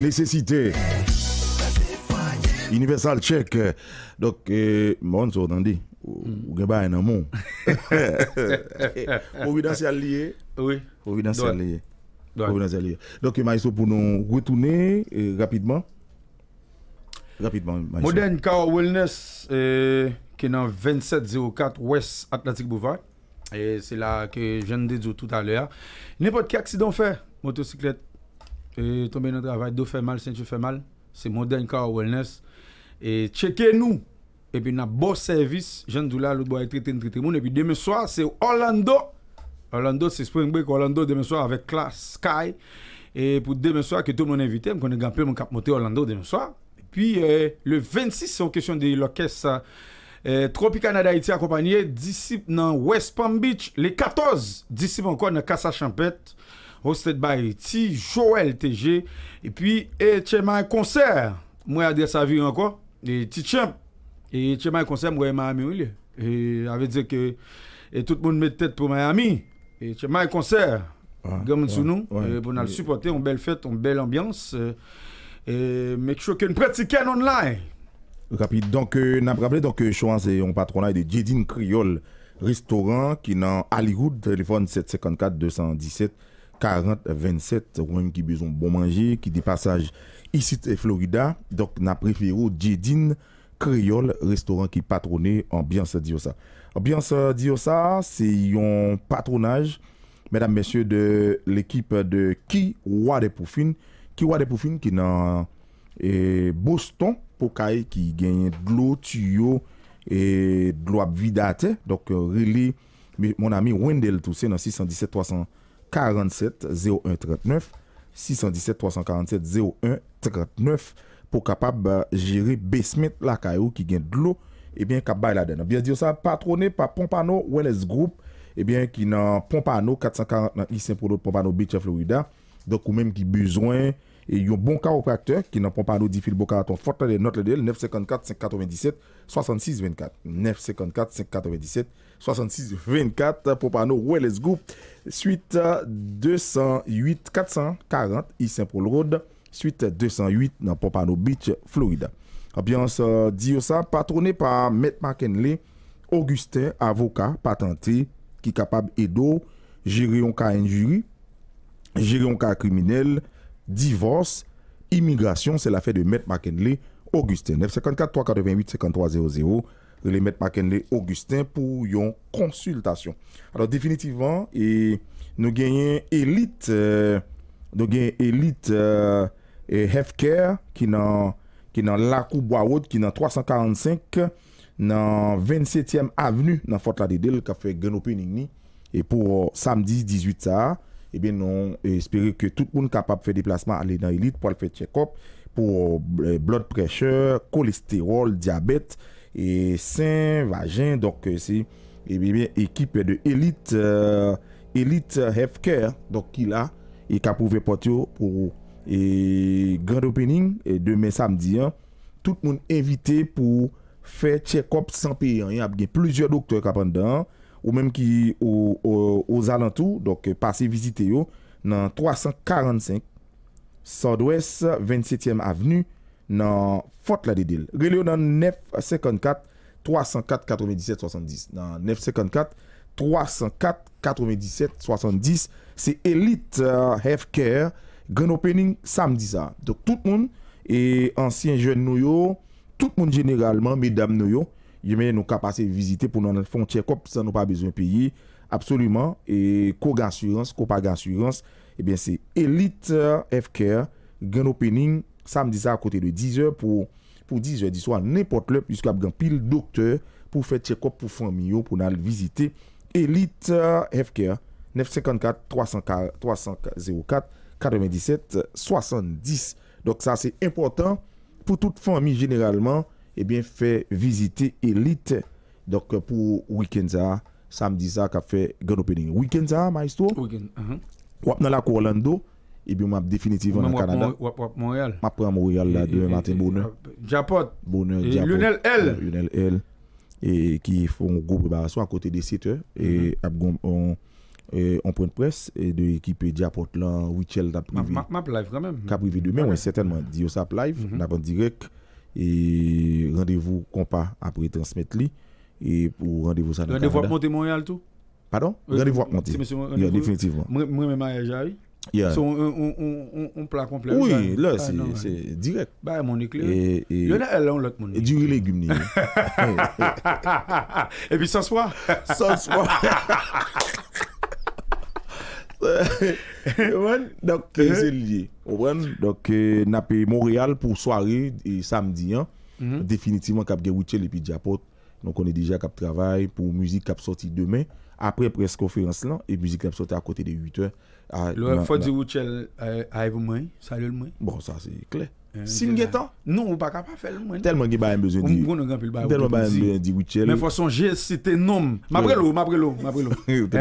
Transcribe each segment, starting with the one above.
Nécessité. Universal check. Donc, bon so tandi. Ou gen on en lié. Oui. Providential lié. Providence Donc, Maïso, pour nous retourner eh, rapidement. Rapidement, Modern Car Wellness, eh, qui est dans 2704 West Atlantic Boulevard. Et c'est là que je vous tout à l'heure. N'importe quel accident fait, motocyclette et tomber dans le travail, dos fait mal, ceinture fait mal. C'est Modern Car Wellness. Et checkez-nous. Et puis, on a bon service. Jean Doula, le bois est traité, traité. Et puis, demain soir, c'est Orlando. Orlando, c'est Spring Break. Orlando, demain soir, avec Class Sky. Et pour demain soir, que tout le monde est invité, on est un peu mon cap Orlando demain soir. Et puis, euh, le 26, c'est en question de l'orchestre euh, Canada d'Haïti accompagné Disciple dans West Palm Beach. Les 14 disciple encore dans Casa Champette hosted by T. Joel TG. Et puis, et un concert, moi adresse à vie encore, et T. Champ. Et un concert, moi Miami, oui. Et avait veut dire que et tout le monde met tête pour Miami. Et un concert, Comme nous, pour nous supporter, une belle fête, une belle ambiance. Et make sure que nous pratiquons online. Rapide, donc, euh, pas rappelé, donc, Chouan, euh, c'est un patronat de Jedin Creole restaurant qui est dans Hollywood, téléphone 754 217 40-27, ou qui besoin bon manger, qui des passages ici et Florida. Donc, n'a préféré Jedin Creole, restaurant qui patronné Ambiance Diosa. Ambiance Diosa, c'est un patronage, mesdames, messieurs, de l'équipe de Kiwa de qui Kiwa des Poufine qui est dans eh, Boston, pour qui gagne de l'eau, tuyau et de l'eau vidate. Donc, euh, really, mon ami Wendell Toussaint, dans 617 300 47 01 39 617 347 01 39 pour capable euh, gérer basement la caillou qui gagne de l'eau et eh bien capable la dedans bien dire ça patronné par Pompano Wellness Group et eh bien qui dans Pompano 440 ici pour Pompano Beach Florida donc ou même qui besoin et un bon chiropracteur qui n'a pas nous dit caraton carton. ton les notes de 954 597 66 24 954 597 66 24 pour Panneau suite 208 440 Issaint Paul Road suite 208 dans Pompano Beach Floride ambiance euh, ça patronné par Matt McKinley Augustin avocat patenté qui capable et gérer un cas injury, gérer un cas criminel divorce, immigration, c'est l'affaire de Maître McKinley Augustin. 954 388 5300 les Maître Augustin pour une consultation. Alors définitivement, et nous gagnons élite, euh, nous élite euh, et healthcare qui dans qui dans la bois Haute, qui dans 345, dans 27e avenue, dans Fort La qui a fait et pour euh, samedi 18 h nou espere ke tout moun kapap fè deplasman alè nan élite pou al fè check-up pou euh, blood pressure, kolesterol, diabet et sè, vagin ekip euh, eh de élite euh, health care ki la, e ka pou fè potyo pou grand opening e demè samdi tout moun evite pou fè check-up sanpe, yon ap gen plejè doktor kapande dan Ou menm ki ou zalantou, doke euh, pase visite yo nan 345 S.O. 27 av. nan Fort La Dedele. Rele yo nan 954-304-97-70. Nan 954-304-97-70, se Elite Have euh, Care Grand Opening samdi sa. Doke tout moun, e ansyen jen nou yo, tout moun generalman, medam nou yo, Yeme nous capable de visiter pour nos frontières up ça nous pas besoin de payer absolument et co assurance pas assurance et eh bien c'est Elite FK grand opening samedi à côté de 10h pour pour 10h du soir n'importe le jusqu'à grand pile docteur pour faire check-up pour famille pour nous visiter Elite FK 954 304 04 97 70 donc ça c'est important pour toute famille généralement et eh bien, fait visiter Elite Donc, pour week-end, ça, samedi, ça, qui a fait grand opening. Week-end, ça, maestro? Week-end. Uh-huh. Eh dans la cour Orlando. Et bien je définitivement au Canada. Je Montréal. Je à Montréal là, demain matin, bonheur. Euh, Japot. Bonheur, Lionel L. Euh, Lionel L. Et qui font une grosse préparation à côté des 7 hein. Et mm-hmm. on on prend presse et de l'équipe de là, Wichel t'a privé. live quand même. a privé demain, ah oui, certainement. Dio Sap live, on mm-hmm. en direct et rendez-vous compas après transmettre li et pour rendez-vous ça dans rendez Rendez-vous à Montréal tout Pardon euh, Rendez-vous à Montréal. Yeah, définitivement. Moi même j'ai Yeah. So, on, un on, plat complet. Oui, là, ah, c'est direct. Bah, mon éclair. Et, Il a mon éclair. Du légume. et puis, sans soir. Sans soir. Donc, c'est hein? lié. Donc, euh, Montréal pour soirée et samedi. Hein? Mhm. Définitivement, cap et puis Diapote Donc, on est déjà cap travail pour musique cap sorti demain. Après presse conférence là, et musique cap sorti à côté des 8 h. Le faut dire Wichel arrive moins, ça moins. Bon, ça c'est clair. Hein, si nous sommes non, on pas capable de faire Tellement qu'il y a besoin de Tellement besoin de Wichel. Mais il faut songer, c'était nom. Mabrelo, Mabrelo, Mabrelo.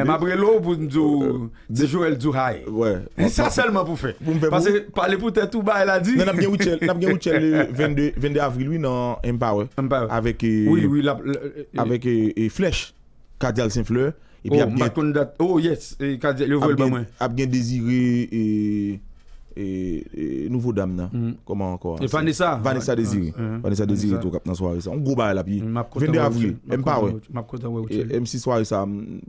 Mabrelo pour nous dire Joël Duhay. Ouais. Et ça seulement pour faire. Parce que parler pour tout bas, elle a dit. Non, n'a bien Wichel, n'a bien Wichel le 22 22 avril oui, dans Empower. Avec Oui, euh, oui, euh, avec euh, Flèche Cardinal Saint-Fleur et puis Oh, oh yes, le vol pas moins. Abien désiré et et, nouveau dame là mm. comment encore Vanessa Vanessa Désiré Vanessa Désiré tout cap dans soirée ça on gros bail là puis 22 avril même pas ouais et M6 soirée ça mm,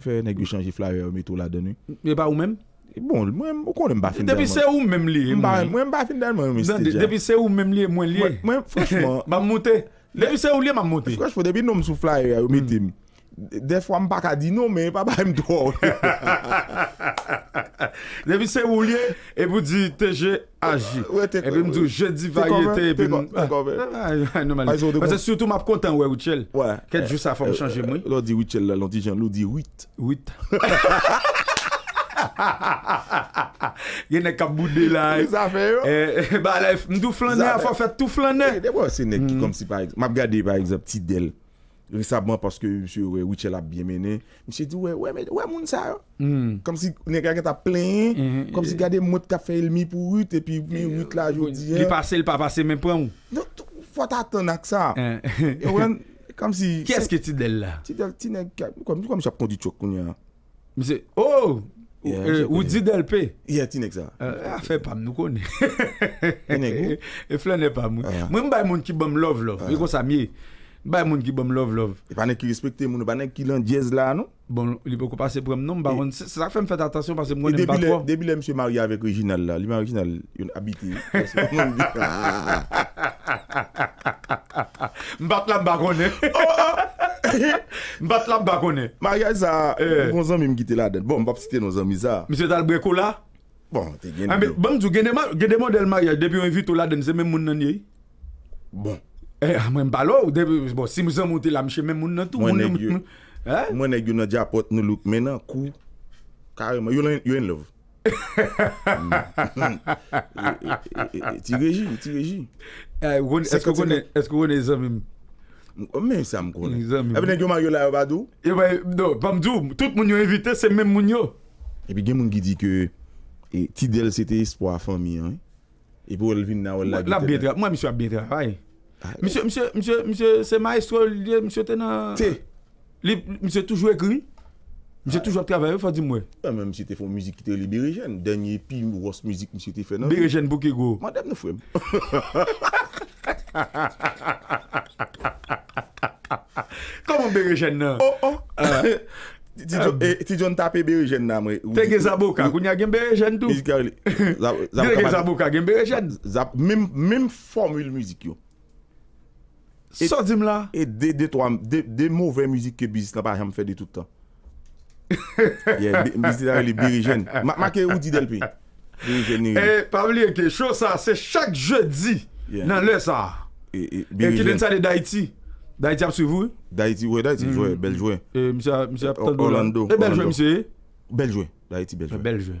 fait nèg changer flyer met tout là dedans mm. mais pas ou même Bon, moi mwen konen mba fin delman. Depi se ou même lié moi Mwen pas fin delman mwen stil ja. Depi ou même lié mwen lié moi franchement Mba monter depuis c'est ou lié liye mba mwote. Franchman, depi nom sou flyer ya ou mitim. De fwa bon. euh, euh, eh, eh, m baka di nou men, pa ba m dwa ou. De mi se wou liye, e pou di teje aji. E bi m do je di vaye te. Teko ven, teko ven. M se syoutou map kontan ou e wichel. Kèt jou sa fwa m chanje mwen? Lò di wichel la lontijan, lò di witt. Witt. Ye ne kabou de la. Yon sa fwe yo. Ba le m do flan ne, a fwa fwe tout flan ne. De wè se ne ki kom si pa. Map gade pa yon zè pti del. Risa bon paske msye wè wè wè wè moun sa yo. Kom hmm. si ne kaget a plen. Kom hmm, hmm. si gade mwot kafe el mi pou wite. E pi wite la jodi. Li pase, li pa pase menpwen ou? Nou fwa ta ton ak sa. Kè eske ti del la? Ti del, ti nek. Mwen kon mwen chap kondi chok koun ya. Mwen se, ou! Ou ti del pe? Ya ti nek sa. Afè pam nou kon. E flan e pam moun. Ah. Mwen mwen bay moun ki bom love lo. Mwen kon sa miye. Bay moun ki bom love love. E panen ki respekte moun, e panen ki lan jez la nou. Bon, li peko pase prem nou mba ron. E- se sak fe m fete atasyon parce m ron en batwa. E debile mse Maria vek original la. Li m a original yon abite. M bat la m bakone. Oh oh! M bat la m bakone. Maria sa, m bon zan m yon gite la den. Bon, m pap siten m zan miza. M se tal breko la? Bon, te geni yo. An ah, bet, bon, geni mo del Maria debi yon vitou la den, se men moun nan yey? Bon. E, mwen balo ou debi, si mwen zan mwote la mche men moun nan tou, mwen yon mwen... Mwen e gyo, mwen e gyo nan Japot nou lout men nan kou, kareman, yon lan, yon en love. Ti reji, ti reji. Esko gwen e zan mwen? Mwen se mwen kone. E, mwen e gyo man yon la yon badou? Yon bay, no, bamdou, tout moun yon evite, se men moun yon. E pi gen mwen gidi ke, ti del se te espo a fan mi an, e pou el vin nan, ou el la biten nan. La biten, mwen mi sou a biten, faye. Mse, mse, mse, mse, se maestro liye, ah. mse ah, te nan... Te? Li, mse toujou ekri? Mse toujou ap travay yo, fwa di mwe? Mwen mse te fon mizikite li Birijen. Danyi epi, mwos mizik mse te fenan. Birijen pou ki gwo? Madem nou fwem. Koman Birijen nan? Oh, oh. Ah. Ti djon eh, tape Birijen nan mwen. Tengi Zabouka, kwenya gen Birijen tou? Mizikare li. Tengi Zabouka gen Birijen? Zabouka, mwen mwos mwos mwos mwos mwos mwos mwos mwos mwos mwos mw Sot dim la? E, de mouvè mouzik ke bizis la pa jèm fè di toutan. Ye, bizis la li birijen. Ma ke ou didel pi? Birijen ni. E, pabli enke, chou sa, se chak jèdzi nan lè sa. E, ki den sa de Daiti. Daiti apsevou? Daiti, ouè, Daiti jouè, mm. beljouè. E, eh, msè, msè apsevou la? Orlando. E, eh, beljouè msè? Beljouè. La iti beljwe.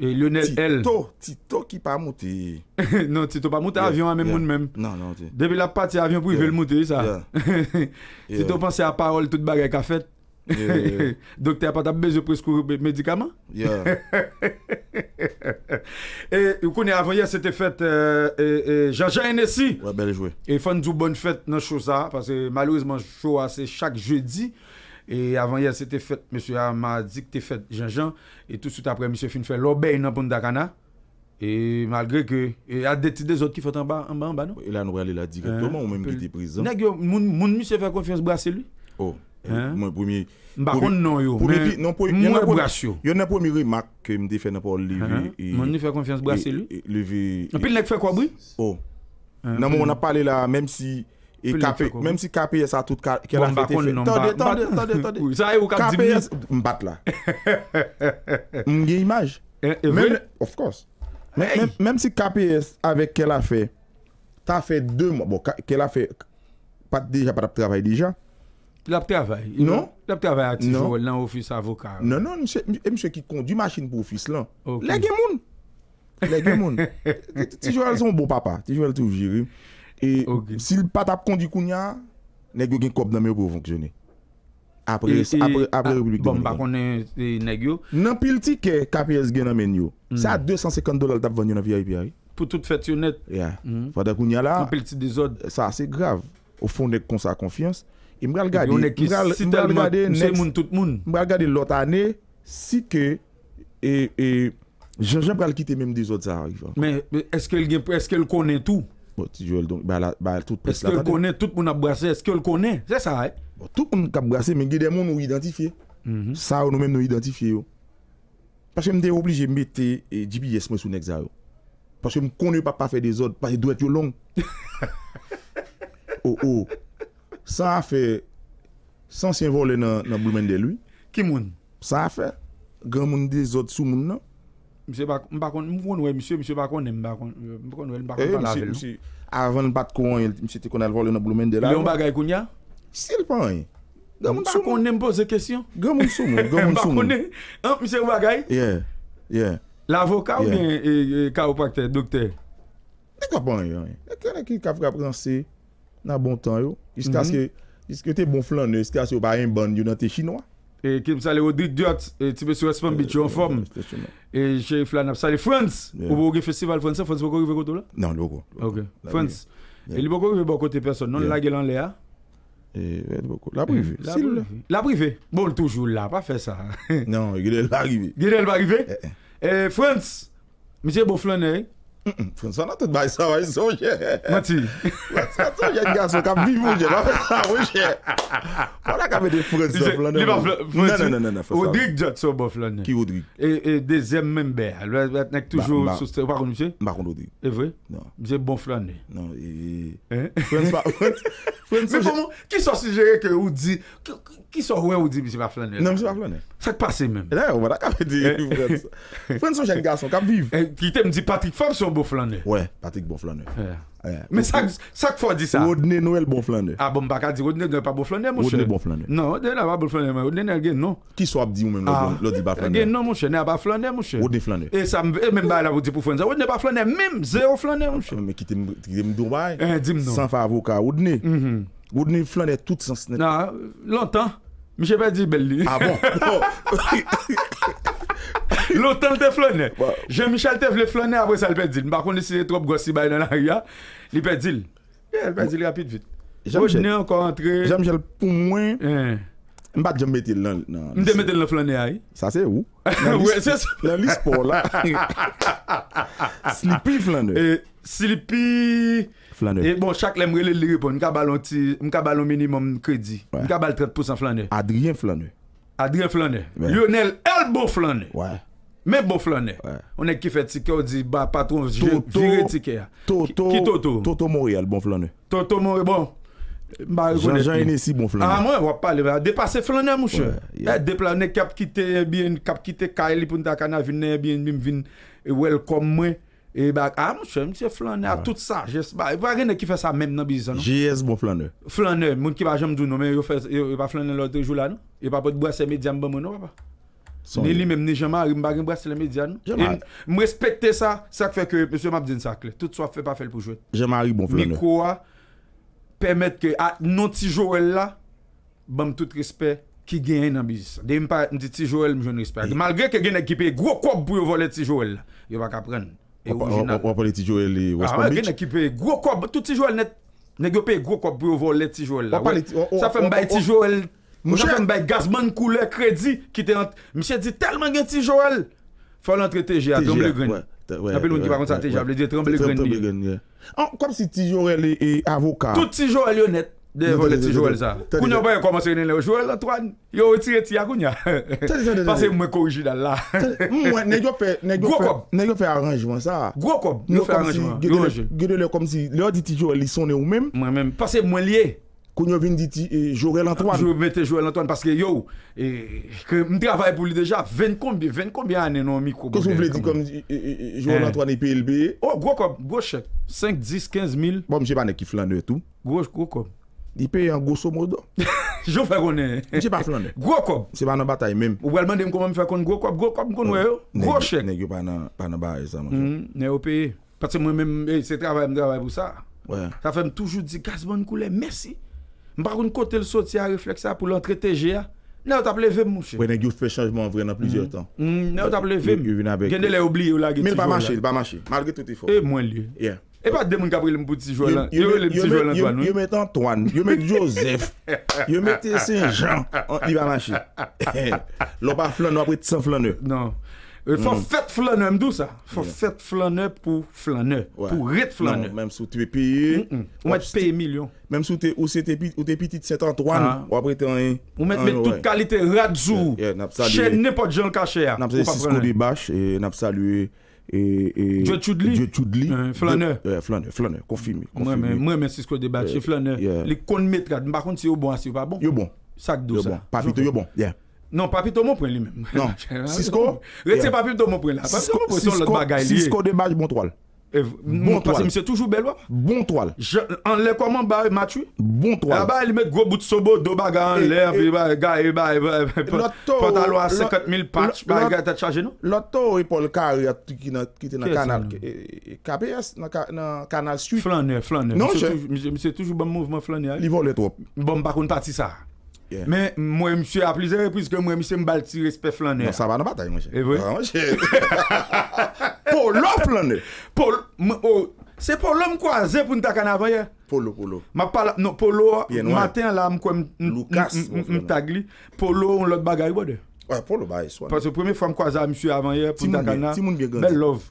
Et Lionel L. Ti to ki pa mouti. Non, ti to pa mouti avyon ame moun non, menm. Non, Depi la pati avyon pou i vel mouti sa. Ti to panse a parol tout bagay ka fet. Dok te apata bezye pou skou medikaman. E yon koni avoye sete fet Jaja NSI. E fan djou bon fet nan chou sa. Parce malouizman chou ase chak jedi. Et avant hier, c'était fait, monsieur a m'a dit que c'était fait Jean-Jean. Et tout de suite après, monsieur fin fait l'obéi dans Pondakana. Et malgré que, il y a des, autres qui font en bas, en bas, non? Et là, nous allons là directement, hein? ou même qui était présent. Mon, mon monsieur fait confiance, brasser lui. Oh. Mwen premye Mbakon nan yo Mwen bras yo Yon nan premye remak Ke mde fè nan pou leve Mwen ni fè konfians brase li Leve Anpil nek fè kwa Oh. Nan moun pas pale la même si Mem si KPS a tout kè la fè te fè, tòde, tòde, tòde, tòde, Mbatt la. Mge imaj. Of course. Mem si KPS avek kè la fè, ta fè dè mwa, bon, kè la fè, pat deja pat ap travay deja. Lap travay? Non. Lap travay ati jowel nan non. ofis avokal? Non, non, mse ki kondi masin pou ofis lan. Lè gen moun. Lè gen moun. Tijowel son bo papa. Tijowel tou viri. Et s'il conduit Kounia, nèg gen nan fonctionner. Après après après ah, bon, Nan pile ticket KPS gen nan men yo. Hmm. Ça 250 dollars hein. Pour toute fête honnête. Yeah. Mm. c'est grave. Au fond nèg sa confiance. Il il moun tout moun. l'autre année si que et et jean pas pral quitter même des autres ça arrive. Hein. Mais est-ce est-ce qu'elle connaît tout Bon, tu donc, bah, la, bah, toute presse Est-ce que connaît, tout le monde a brassé, est-ce qu'elle connaît C'est ça, hein bon, Tout le monde a brassé, mais il y a des gens mhm. nous identifier. Mm -hmm. Ça, nous-mêmes nous identifions. Parce que je suis obligé de mettre et GPS sur Nexa. Parce que je ne connais pas, pas faire des ordres, parce que doit être long. oh oh. Ça a fait. Sans s'envoler dans le boulot de lui. Qui monde? Ça a fait. Grand monde des autres sous monde. Mse Mbakon, Mbakon, Mvoun we, mse Mse Mbakon nem Mbakon, Mvoun we, Mbakon wè, Mbakon wè, mse... Avèn mbat konwen, mse Tekonèl volè nan Bloumèndè, lè mba... Lè Mbakon kounè? Se lè ponwen. Mbakon nem pose kesyon? Gè mwn soum. Gè mwn soum. Mse Mbakon, lè avoka ou nè kaopak te, doktè? Nè konwen yon, kènen ki kav kwa prensè nan bon ton yo, iskase mhm. bon yo te bon flan yo, iskase yo bayen bon yo nan te chinois et qui salue Audrey Diot et tu peux sur tu es en forme et chez Flan salut France au vous festival français France vous arriver côté là non beaucoup. OK France et il beaucoup de bon côté personne non la gueule en l'air et beaucoup la privée la privée bon toujours là pas fait ça non il est arrivé il est arrivé et France monsieur Boflaner eh? Fransou nan tout bye sa, wè sou jè. Mati? Wè sou jè, jè gason ka mwiv wè jè. Wè la kame di Fransou, flanè. Li nan flanè. Odrik Jot sou bon flanè. Ki Odrik? E dezem mwen be. Waron ou jè? Waron ou jè. E vwe? Jè bon flanè. Nan e... Fransou jè. Fransou jè. Ki sou sijè ek ou di? Ki sou wè ou di bishè wè flanè? Nan msè wè flanè. Sa k'pase men. E la wè la kame di. Fransou jè kason ka mwiv. Ki te mdi Bonflaneur. Ouais, Patrick Bonflaneur. Ouais. Ouais. Mais ça, ça qu'il faut dire ça. Rodney Noël Bonflaneur. Ah bon, bah, quand Rodney Noël pas Bonflaneur, mon cher. Rodney Bonflaneur. Non, Rodney Noël pas Bonflaneur, mais Rodney Noël, non. Qui soit dit ou même l'autre dit pas Flaneur. Non, mon cher, n'est pas Flaneur, mon cher. Rodney Flaneur. Et ça, et même pas bah, là, vous dites pour Flaneur, Rodney pas Flaneur, même zéro Flaneur, mon cher. Ah, mais qui t'aime Dubaï. Eh, dis-moi. Sans faire avocat, Rodney. Mm-hmm. Rodney Flaneur, tout sens net. Non, ah, longtemps. Je pas dit belle Ah bon? Oh. Loutan te flanè. Jean-Michel te vle flanè avre sa l pe dil. Mba kon disi se trop gosi bay nan a ria. Li pe dil. Ye, li pe dil rapid vit. Jean-Michel pou mwen. Mbat Jean-Michel pou mwen. Mbe te mette l le flanè a yi. Sa se ou? Lè l'ispo la. Sleepy flanè. Sleepy. Flanè. E bon, chak lè mre lè liripo. Mka balon minimum kredi. Mka bal 30% flanè. Adrien flanè. Adrien flanè. Yo nel elbo flanè. Wè. Mèm bon flanè, one ki fè tike ou di, ba patron, jè vire tike ya. Toto, Toto, Toto Morial bon flanè. Toto Morial, bon. Jean-Jean Inési bon flanè. A mwen wap pale, de pase flanè mouche. De planè kap kite, kap kite kaeli pou nta kana vinè, vin, vin, vin, welcome mwen. E bak, a mouche, mwen se flanè a tout sa. Je s'ba, wak ene ki fè sa mèm nan bizan. Non? Je yèz bon flanè. Flanè, moun ki wajem doun nou, men yo fè, yo wap flanè lò te joulan nou. Yo wap pot boase mediam ban moun nou, wap pa. Nè li mèm, nè jèman ari mbari mbra se lè mè diyan. Jèman. Mwè mwè spekte sa, sa kwe kwe msè mabdine sa kwe. Tout so a fè pa fèl pou jwè. Jèman ari bon flan nou. Mi kwa, pèmèt kwe, a nou ti jowèl la, bèm tout rispè, ki gen yè nan biz. Dey mpa, mdi ti jowèl mwè jwèn rispè. Malgré kè gen ekipè yè gro kob pou yo vo lè ti jowèl la. Yo wak apren, e oujinal. Wap wap wap wap wap wap wap wap wap wap wap wap wap wap w Mwen apen bay gazman koule kredi ki te an... Mwen apen bay gazman koule kredi ki te an... Mwen apen bay gazman koule kredi ki te an... Fòl an tre TG a, tremble green. Napèloun ki pa konta TG a, blè di tremble green. Komp si Tijorel e avoka... Tout Tijorel yo net, devolè Tijorel sa. Kounen bay an komansye nen le o Jorel Antoine, yo etire Tijakoun ya. Pase mwen koriji dal la. Mwen, nen yo fè aranjman sa. Gwokop, nen yo fè aranjman. Gwokop, genen le komsi le o di Tijorel sonen ou menm. Mwen menm, pase qu'on a venu dire Joël Antoine. Je mettre Joël Antoine parce que yo, je m'm travaille pour lui déjà 20 combien, 20 combien années dans le micro. Qu'est-ce que vous voulez dire comme e, e, e, Joël eh. Antoine et PLB Oh, gros cop, gros chèque. 5, 10, 15 000. Bon, je pas qui flaneur tout. Gros, gros cop. Il paye en grosso modo. Je fais qu'on est. Je pas flaneur. Gros cop. C'est pas une bataille même. Vous elle demander comment me faire qu'on gros cop, gros cop, qu'on ouais. Gros chèque. N'est-ce pas dans bataille ça, non? N'est hmm, au pays. Parce que moi-même, eh, c'est travail, je travaille pour ça. Ouais. Ça fait toujours dire, gaz bonne couleur, merci. Mpa koun kote l soti a refleksya pou l entreteje a. Nè ou tap le vem mouche. Mwenen gyou fpe chanjman vre nan plizye otan. Mm. Mm, nè ou tap le vem. Gende le oubli ou la geti jolant. Min bama che, bama che. Malge touti fok. E mwen li. E pa demoun kabri l mpouti jolant. Yo met Antoine, yo met Joseph, yo met Saint-Jean. On li bama che. Lopa flan ou apri tisan flan yo. E fò fèt flanè mdou sa, fò fèt flanè pou flanè, pou rèt flanè. Mèm sou te peye... Ou mèt peye milyon. Mèm sou te ou se te pitit 70 wan, ou apre tenye... Ah. Ou mèt mèt tout kalite radzou, chè nèpot jan kache ya. Nèp sa de Sisco de Bach, nèp sa de Dieu Choudli. Flanè. Flanè, flanè, konfimi. Mèm mè Sisco de Bach, flanè. Li kon met rad, mpakoun euh, si yo bon ansi, yo pa bon. Yo bon. Sak dousa. Bon. Papi te yo bon. Non, papi tou moun pren li men. Non, Sisco? Reti papi moun pren li men. Papi tou moun pren son lot bagay li. Sisco de bag bon toal. Bon toal. Mise toujou bel wap? Bon toal. Bon an le kwa moun bag matri? Bon toal. Aba li met gro bout sobo, do baga an le, gaye, gaye, pota lo a 50.000 patch, bagay te chaje nou? Lot to ou e pol karyat ki te nan kanal ke? Kabe ya nan kanal su? Flan e, flan e. Non jè? Mise toujou bon mouvman flan e a? Li vol et wop. Bon bakoun pati sa? Men mwen mse ap lizen repouz ke mwen mse mbal ti respet flan e Non sa banan batay mwen se E vwe Polo flan e Se polo mkwa ze pou n takan avan e Polo polo Ma pala, no polo Maten la mkwen mtag li Polo on lot bagay wade Ouais, pour le bail, soit. Parce que première fois que je croise monsieur avant hier, pour Takana, belle love.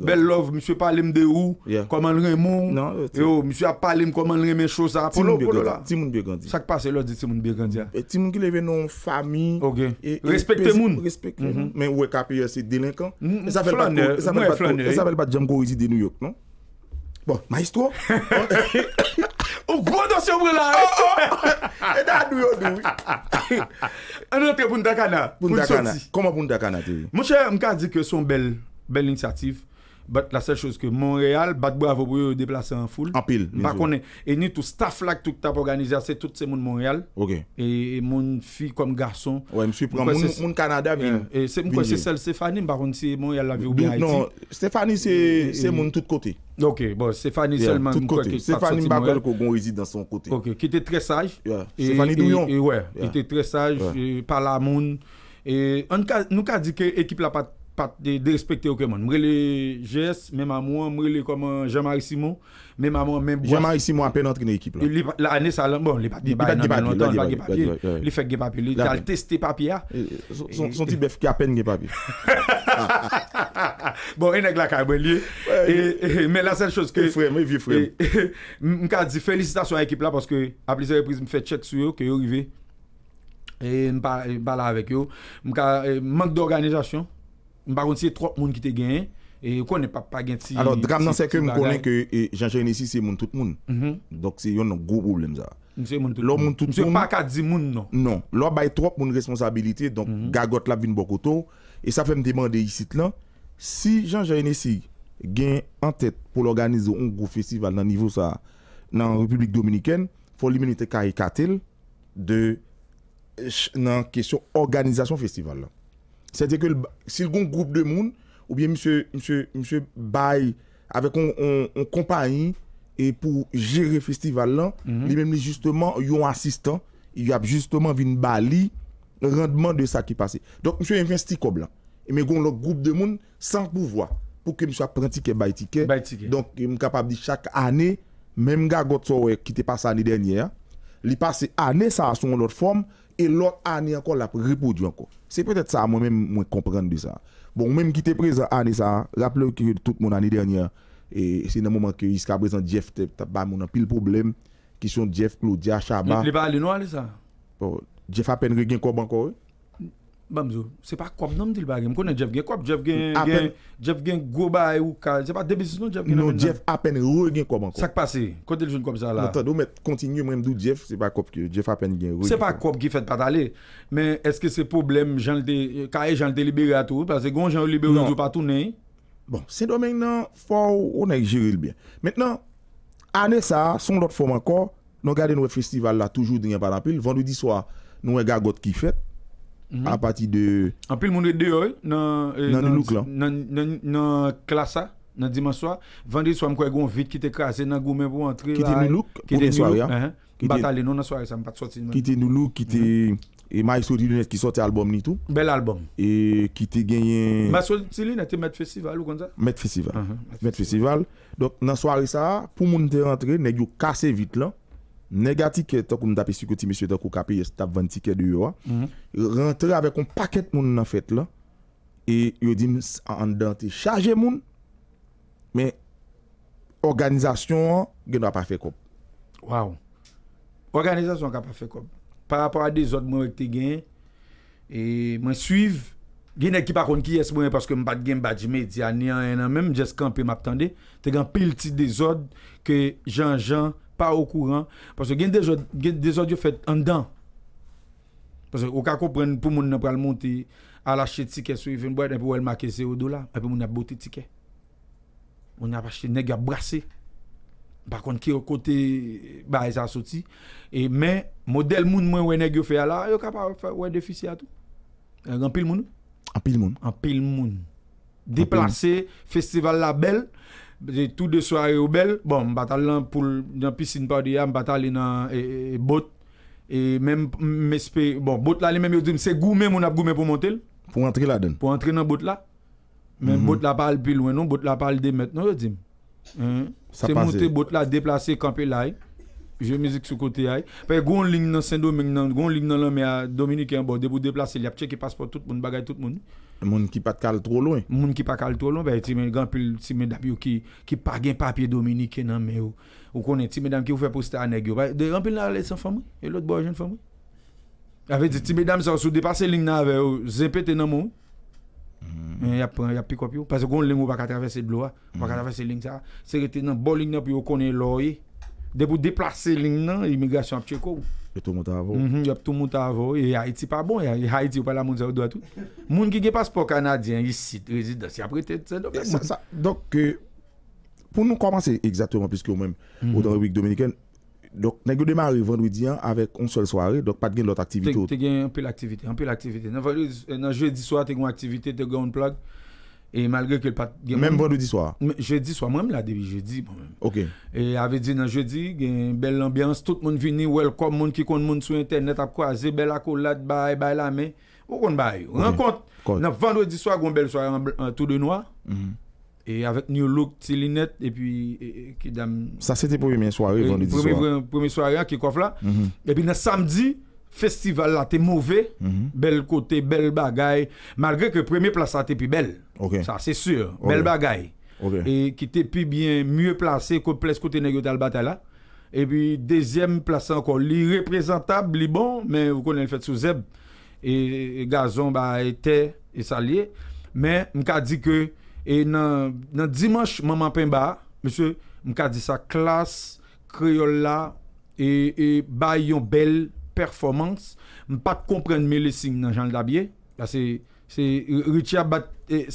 Belle love, monsieur parle de où, comment le remon. Non, yo, euh, eh oh, monsieur a parlé comment le remon chose ça. Pour le pour là. Timoun bien grandi. Chaque passé l'autre dit Timoun bien grandi. Hein. Et Timoun qui lève non famille. OK. Respectez moun. Respectez mhm. moun. Mais ouais KPE c'est délinquant. Mm, mm, ça fait pas ça fait pas ça fait pas de Jamco de New York, non Bon, maestro. Ou gwa dos yo mwen la reto. Oh, oh. E da a nou yo nou. Ano te bunda kana? Bunda kana. Koma bunda kana te? Mwen se mkan di ke son bel, bel linsyativ. la seule chose que Montréal, bat bravo pour déplacer en foule. En pile. et nous, tout staff là, tout t'as organisé, c'est tout ces monde Montréal. Ok. Et, mon fille comme garçon. Ouais, mon, Canada vient. Et c'est moi c'est celle Stéphanie, par contre c'est Montréal la vie ou bien Non, Stéphanie c'est c'est mon tout côté. OK, bon Stéphanie seulement tout côté. Stéphanie Mbakal quelque gon réside dans son côté. OK, qui était très sage. Stéphanie Douillon. Oui, ouais, qui était très sage, par la monde et on nous a dit que l'équipe n'a pas Pat de respekte ouke mon. Mre le GES, mre ma moun, mre le kom Jean-Marie Simon, mre ma moun, mre moun. Jean-Marie Simon apen antre nou ekip la. La ane sa lan, bon, li pati. Li pati, li pati, li pati. Li fèk ge papi, li dal testi papi ya. Son ti bef ki apen ge papi. Bon, ene glaka, mwen li. Men la sèl chos ke... Mwen vi frèm, mwen vi frèm. Mwen ka di felicitasyon ekip la, paske ap lise reprise mwen fè tchèk sou yo, ke yo rive, mwen pala avèk yo. Mwen ka eh, mank d'organizasy m bagon siye trot moun ki te gen, e konen pa gen si... Alors drame nan seke m konen ke Jean-Jean Nessie se moun tout moun, mhm. dok se yon nan gwo problem za. M se moun tout moun. Lò moun tout moun. M se pa kat zi moun nan. Non, non. lò bay trot moun responsabilite, donk mhm. gagot la vin bokoto, e sa fe m demande yisit lan, si Jean-Jean Nessie gen an tet pou l'organize un gwo festival nan nivou sa nan Republik Dominiken, pou li menite karikatil de nan euh, kesyon organizasyon festival lan. C'est-à-dire que si y un groupe de monde, ou bien monsieur, monsieur, monsieur bail avec une compagnie et pour gérer le festival là, mhm. lui justement, il y a un assistant, il y a justement une bali rendement de ça qui passe. Donc monsieur investi comme là. Et mais un groupe de monde sans pouvoir pour que monsieur apprenne ticket ticket. Donc il est capable de chaque année même gars qui était passé l'année dernière, il passe année ça à son autre forme et l'autre année encore l'a reproduit encore. C'est peut-être ça moi-même moi comprendre de ça. Bon même qui était présent année ça, rappelez que tout mon année dernière et c'est le moment que jusqu'à présent Jeff t'a pas mon pile problème qui sont Jeff Claudia Chaba. Il pas allé noir ça. Bon, Jeff a peine gagne encore encore. Bamzo, c'est pas comme nom dit le bagage. Je connais Jeff Gain. Quoi, Jeff Gain, Jeff Gain, gros bail ou cal. C'est pas des business, non, Jeff Gain. Non, Jeff à peine regain quoi encore. Ça qui passe. Quand il joue comme ça là. Attends, mais continue, même d'où Jeff, c'est pas quoi que Jeff à peine gain. C'est pas quoi qui fait pas d'aller. Mais est-ce que c'est problème, j'en le carré, j'en le libéré à tout? Parce que quand j'en libéré, on ne pas tourner. Bon, c'est dommage, non, faut, on a géré bien. Maintenant, année ça, son autre forme encore, nous regardons nos festival là, toujours, il n'y Vendredi soir, nous un regardons qui fait à mhm. partir de. En plus, le monde est dehors, dans euh, la classe, dans dimanche soir. Vendredi soir, on vite qui était écrasé dans le pour entrer. Qui était nous qui était soir. Hein. Qui bataille non, dans soirée, ça m'a pas Qui nous mhm. Et qui sortait album ni tout. Bel album. Et qui était gagné. Lunettes était Met Festival ou comme ça Met mhm, Festival. Festival. Donc, dans la soirée, ça, pour monter rentrer, nous vite là. negati ke tok ou m tapisi kouti misyo tak ou kapi yos tap vantike di yo rentre avek ou paket moun nan fet la e yodim an dan te chaje moun men organizasyon gen ap pa fe kop waw organizasyon kap pa fe kop pa rapor a dezod moun te gen e mwen suiv gen ekip akoun ki yes moun paske m bad gen m badjime te gen pel ti dezod ke jan jan pa ou kouran, parce gen dezod yo fet andan, parce ou ka kompren pou moun nan pral monte, alache tiket sou, fin boye nan pou wèl make se ou do la, epi moun ap bote tiket, moun ap achete nega brase, bakon ki yo kote, ba e sa soti, e men, model moun mwen wè neg yo fe ala, yo ka pa wè defisi atou, an pil moun ou? An pil moun. An pil moun. Deplase, festival la bel, tou de soarye ou bel, bon, batal lan pou, jan pisin pa diyan, batal lan nan bot, e menm mespe, bon, bot la li menm yo zim, se goumen moun ap goumen pou montel. Po entri la den. Po entri nan bot la. Menm mhm. bot la pal pi lwenon, bot la pal demet nan yo zim. Se montel bot la, deplase kampi la yi, Je mizik sou kote ay. Pè goun ling nan Saint-Domingue nan, goun ling nan nan me a Dominique an bo, debou deplase, li ap che ki paspo tout moun, bagay tout moun. Moun ki pa kal tro loun? Moun ki pa kal tro loun, pè ti men gampil ti men dap yo ki pa gen papye Dominique nan men yo. Ou konen ti men dam ki ou fè poste anegyo. De gampil nan alè san fòmè, e lòt bòjèn fòmè. Avedi ti men dam sa ou sou depase ling nan avè yo, zèpète nan moun. Men yap pikop yo. Pè se goun ling yo baka travesse blo a, baka travesse ling sa a. Se rete nan, bol ling nan De pou deplase ling nan, imigrasyon ap Chekou. E tou mhm, moun ta avou. E a iti pa bon, e a iti ou pa la moun za ou do atou. Moun ki ge paspo kanadyen, yi sit, yi sit, dan si apre tete. Donc, pou nou komanse, exactouman pwiske mhm. ou mwen, ou dans le week dominiken, nèk yo demare vendouidien, avek onsel soare, dok pat gen lot aktivite ou. Te gen anpe l'aktivite, anpe l'aktivite. Euh, nan jeudi soare, te gen l'aktivite, te gen un plug, Et malgré que le pat... Même vendredi soir Jeudi soir, moi-même là, depuis jeudi. Ok. Et avait dit dans jeudi, il y a une belle ambiance, tout le monde venu, welcome, monde qui compte monde sur Internet, a croiser, belle accolade, bye, bye la main. Ou qu'on bye. Rencontre. Dans vendredi soir, une belle soirée en, tout de noir. Mhm. Et avec New Look, Tilinette, et puis. qui dame... Ça, c'était première soirée, vendredi soir. Première soirée hein, qui coiffe là. Mhm. Et puis, samedi, festival là t'es mauvais, mhm. bel côté, belle bagaille, malgré que premier place a plus belle. Ça c'est sûr, bel belle bagaille. Et qui t'es plus bien mieux placé que place côté négotal là. Et puis deuxième place encore, l'irréprésentable, li bon, mais vous connaissez le fait sous Zeb et, gazon bah était et mais m'ka dit que et dans dimanche maman Pemba, monsieur m'ka dit sa classe créole là et, et bayon belle performans, m pa kompren me le sign nan Jean Dabier, la se ritia bat, se